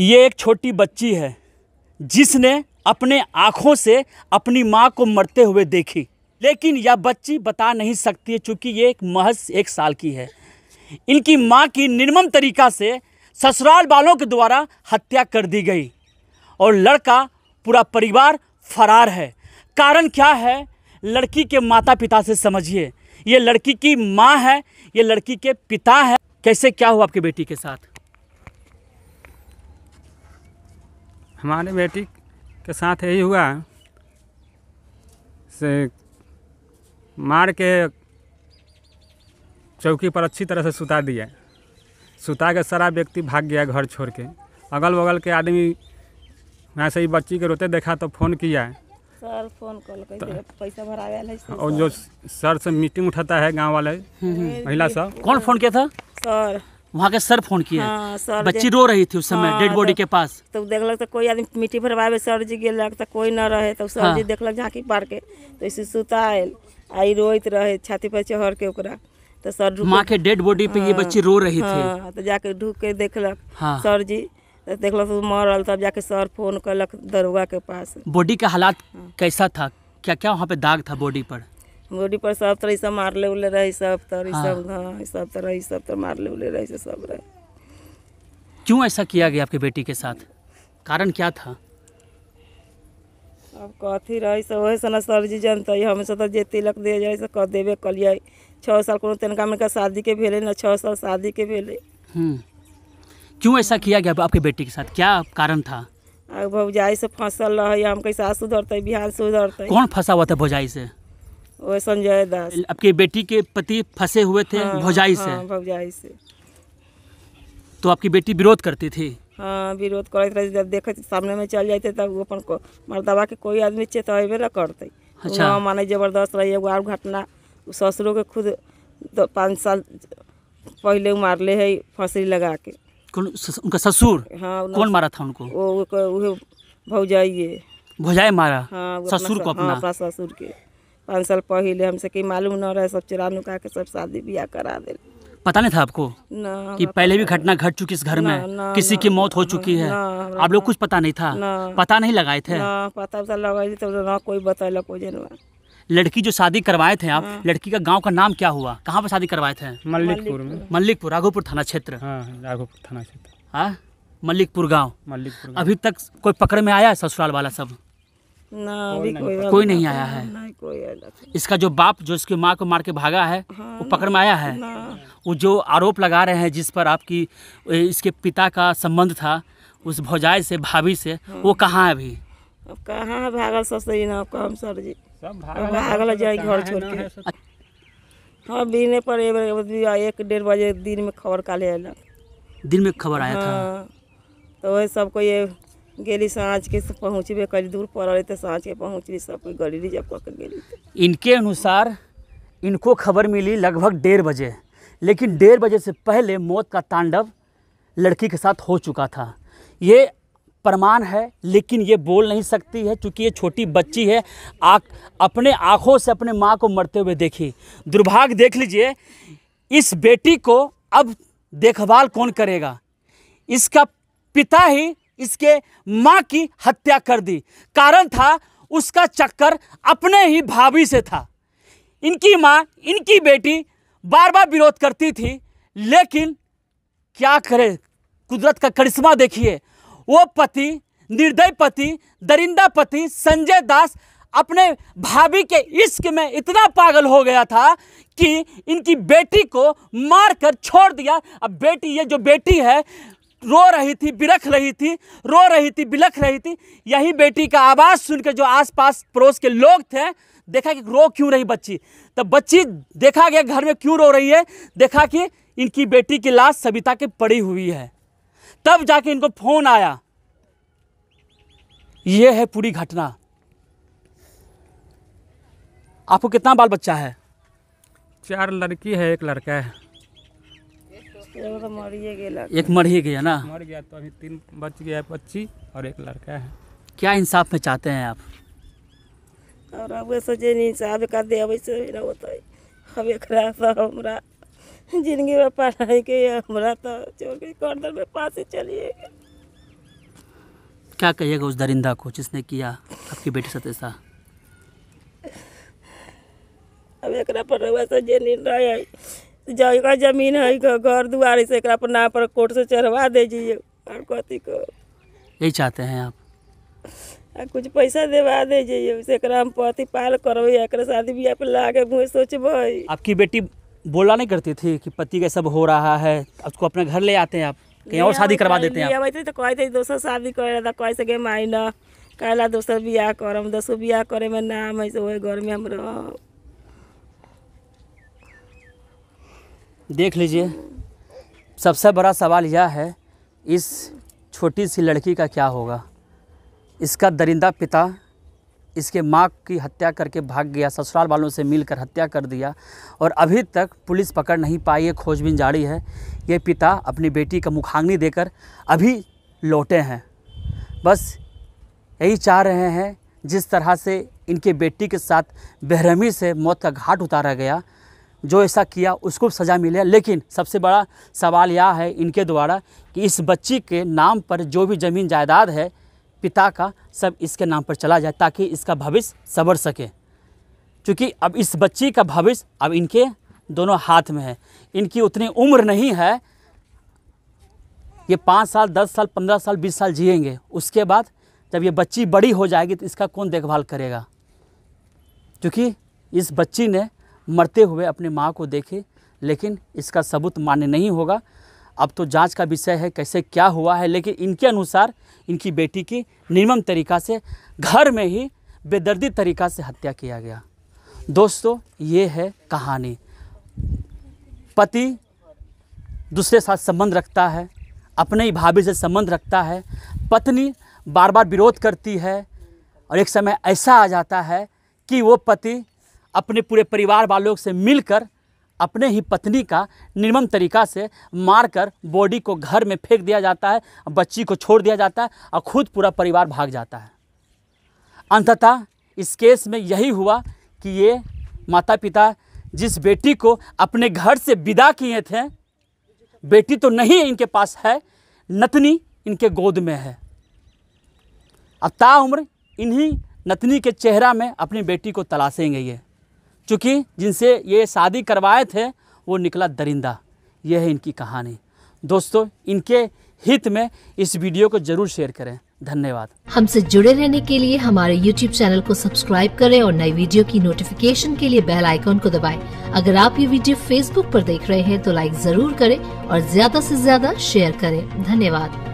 ये एक छोटी बच्ची है जिसने अपने आँखों से अपनी माँ को मरते हुए देखी लेकिन यह बच्ची बता नहीं सकती है चूँकि ये एक महज एक साल की है इनकी माँ की निर्मम तरीका से ससुराल वालों के द्वारा हत्या कर दी गई और लड़का पूरा परिवार फरार है कारण क्या है लड़की के माता पिता से समझिए ये लड़की की माँ है ये लड़की के पिता है कैसे क्या हुआ आपकी बेटी के साथ हमारे बेटी के साथ यही हुआ से मार के चौकी पर अच्छी तरह से सुता दिया सुता के सारा व्यक्ति भाग गया घर छोड़ के अगल बगल के आदमी वहाँ से ही बच्ची के रोते देखा तो फ़ोन किया सर फोन कॉल तो, पैसा भरा और जो सर से मीटिंग उठाता है गांव वाले हम्म। महिला सब कौन फ़ोन किया था सर वहाँ के सर फोन किए हाँ, बच्ची रो रही थी उस समय हाँ, डेड बॉडी तो के पास तो लग तो कोई आदमी मिट्टी भरवावे सर जी गेलक तो कोई न रहे तो सर हाँ। जी लग झाँकी पार के तो इसे सुता आयल आई रोत रहे छाती पर चढ़ के ओकरा तो सर माँ के डेड बॉडी पे ये हाँ, बच्ची रो रही थी हाँ, तो जाके ढूक के देखलक हाँ। सर जी तो देखलक मरल तब जाके सर फोन कलक दरोगा के पास बॉडी का हालात कैसा था क्या क्या वहाँ पे दाग था बॉडी पर गोड़ी पर सब तरह से मारले उले रहे सब तरह हाँ। सब हाँ सब तरह सब तरह मारले उले रहे सब रहे क्यों ऐसा किया गया आपके बेटी के साथ कारण क्या था अब कथी रही सब वही सना सर जी जनते हम सब तो जे तिलक दे जाए से कह देवे कलिए छः साल को तनका का शादी के भेले ना छः साल शादी के भेले हम्म। क्यों ऐसा किया गया आपके बेटी के साथ क्या कारण था भौजाई से फसल रही हम कैसे सुधरते बिहार सुधरते कौन फंसा हुआ था भौजाई से वो संजय दास आपकी बेटी के पति फंसे हुए थे हाँ, भौजाई से हाँ, भौजाई से तो आपकी बेटी विरोध करती थी हाँ विरोध करते रहे जब देखे सामने में चल जाते तब वो अपन को मरदबा के कोई आदमी चेतावे न करते अच्छा माने जबरदस्त रही एगो और घटना ससुरों के खुद तो पाँच साल पहले मारले है फांसी लगा के कौन उनका ससुर हाँ कौन मारा था उनको वो, भौजाई भौजाई मारा हाँ, ससुर को हाँ, अपना हाँ, ससुर के पाँच साल पहले हमसे कहीं मालूम न रहे सब चिरा नुका के सब शादी ब्याह करा दे पता नहीं था आपको ना, कि पहले भी घटना घट चुकी इस घर में ना, किसी ना, की मौत हो चुकी है आप लोग कुछ पता नहीं था पता नहीं लगाए थे पता पता तो लगाई तो ना कोई बताया कोई जनवा लड़की जो शादी करवाए थे आप हाँ। लड़की का गांव का नाम क्या हुआ कहाँ पर शादी करवाए थे मल्लिकपुर में मल्लिकपुर राघोपुर थाना क्षेत्र हाँ, हाँ, राघोपुर थाना क्षेत्र हाँ? मल्लिकपुर गाँव मल्लिकपुर अभी तक कोई पकड़ में आया है ससुराल वाला सब ना अभी कोई कोई नहीं आया है इसका जो बाप जो इसकी माँ को मार के भागा है वो हाँ, पकड़ में आया है वो जो आरोप लगा रहे हैं जिस पर आपकी इसके पिता का संबंध था उस भौजाई से भाभी से हाँ, वो कहाँ है अभी अब कहाँ है भागल ससुरी ना हम सर जी भागल जाए घर छोड़ के हाँ बीने पर एक डेढ़ बजे दिन में खबर का ले दिन में खबर आया था हाँ, तो वही सबको ये गेली साँझ के पहुँचबे कहीं दूर पड़े तो साँझ के पहुँचली सब कोई रिजर्व कर पकड़ गई इनके अनुसार इनको खबर मिली लगभग डेढ़ बजे लेकिन डेढ़ बजे से पहले मौत का तांडव लड़की के साथ हो चुका था ये प्रमाण है लेकिन ये बोल नहीं सकती है क्योंकि ये छोटी बच्ची है आ, अपने आँखों से अपने माँ को मरते हुए देखी दुर्भाग्य देख लीजिए इस बेटी को अब देखभाल कौन करेगा इसका पिता ही इसके माँ की हत्या कर दी कारण था उसका चक्कर अपने ही भाभी से था इनकी माँ इनकी बेटी बार बार विरोध करती थी लेकिन क्या करे कुदरत का करिश्मा देखिए वो पति निर्दय पति दरिंदा पति संजय दास अपने भाभी के इश्क में इतना पागल हो गया था कि इनकी बेटी को मारकर छोड़ दिया अब बेटी ये जो बेटी है रो रही थी बिलख रही थी रो रही थी बिलख रही थी यही बेटी का आवाज़ सुनकर जो आसपास पड़ोस के लोग थे देखा कि रो क्यों रही बच्ची तब बच्ची देखा गया घर में क्यों रो रही है देखा कि इनकी बेटी की लाश सविता के पड़ी हुई है तब जाके इनको फोन आया ये है पूरी घटना आपको कितना बाल बच्चा है चार लड़की है एक लड़का है एक मर ही गया ना मर गया तो अभी तीन बच गया बच्ची और एक लड़का है क्या इंसाफ में चाहते हैं आप और अब सोचे इंसाफ का दे वैसे हमारा तो जिंदगी में पढ़ाई के हमारा तो चोर के कॉर्नर में पास ही चलिए क्या कहिएगा उस दरिंदा को जिसने किया आपकी बेटी साथ ऐसा अब एक पर वैसे जे नींद आई जगह जमीन है घर दुआर से एक नाम पर कोर्ट से चढ़वा दीजिए और कथी को यही चाहते हैं आप आ कुछ पैसा देवा दीजिए उसे हम पति पाल कर एक शादी ब्याह पर लागे सोच सोचब आपकी बेटी बोला नहीं करती थी कि पति का सब हो रहा है उसको अपने घर ले आते हैं आप कहीं और शादी करवा देते हैं आप तो कहते दोसर शादी रहा था कह सके ना कहला दोसर ब्याह करम दोसर ब्याह करे में नाम है घर में हम रह देख लीजिए सबसे बड़ा सवाल यह है इस छोटी सी लड़की का क्या होगा इसका दरिंदा पिता इसके माँ की हत्या करके भाग गया ससुराल वालों से मिलकर हत्या कर दिया और अभी तक पुलिस पकड़ नहीं पाई है खोजबीन जारी है ये पिता अपनी बेटी का मुखाग्नि देकर अभी लौटे हैं बस यही चाह रहे हैं जिस तरह से इनके बेटी के साथ बेरहमी से मौत का घाट उतारा गया जो ऐसा किया उसको सज़ा मिले लेकिन सबसे बड़ा सवाल यह है इनके द्वारा कि इस बच्ची के नाम पर जो भी ज़मीन जायदाद है पिता का सब इसके नाम पर चला जाए ताकि इसका भविष्य सबर सके क्योंकि अब इस बच्ची का भविष्य अब इनके दोनों हाथ में है इनकी उतनी उम्र नहीं है ये पाँच साल दस साल पंद्रह साल बीस साल जिएंगे उसके बाद जब ये बच्ची बड़ी हो जाएगी तो इसका कौन देखभाल करेगा क्योंकि इस बच्ची ने मरते हुए अपने माँ को देखे लेकिन इसका सबूत मान्य नहीं होगा अब तो जांच का विषय है कैसे क्या हुआ है लेकिन इनके अनुसार इनकी बेटी की निर्मम तरीक़ा से घर में ही बेदर्दी तरीक़ा से हत्या किया गया दोस्तों ये है कहानी पति दूसरे साथ संबंध रखता है अपने ही भाभी से संबंध रखता है पत्नी बार बार विरोध करती है और एक समय ऐसा आ जाता है कि वो पति अपने पूरे परिवार वालों से मिलकर अपने ही पत्नी का निर्मम तरीका से मारकर बॉडी को घर में फेंक दिया जाता है बच्ची को छोड़ दिया जाता है और खुद पूरा परिवार भाग जाता है अंततः इस केस में यही हुआ कि ये माता पिता जिस बेटी को अपने घर से विदा किए थे बेटी तो नहीं इनके पास है नतनी इनके गोद में है अब ताउम्र इन्हीं नतनी के चेहरा में अपनी बेटी को तलाशेंगे ये चूँकि जिनसे ये शादी करवाए थे वो निकला दरिंदा यह है इनकी कहानी दोस्तों इनके हित में इस वीडियो को जरूर शेयर करें धन्यवाद हमसे जुड़े रहने के लिए हमारे YouTube चैनल को सब्सक्राइब करें और नई वीडियो की नोटिफिकेशन के लिए बेल आइकॉन को दबाएं। अगर आप ये वीडियो Facebook पर देख रहे हैं तो लाइक जरूर करें और ज्यादा से ज्यादा शेयर करें धन्यवाद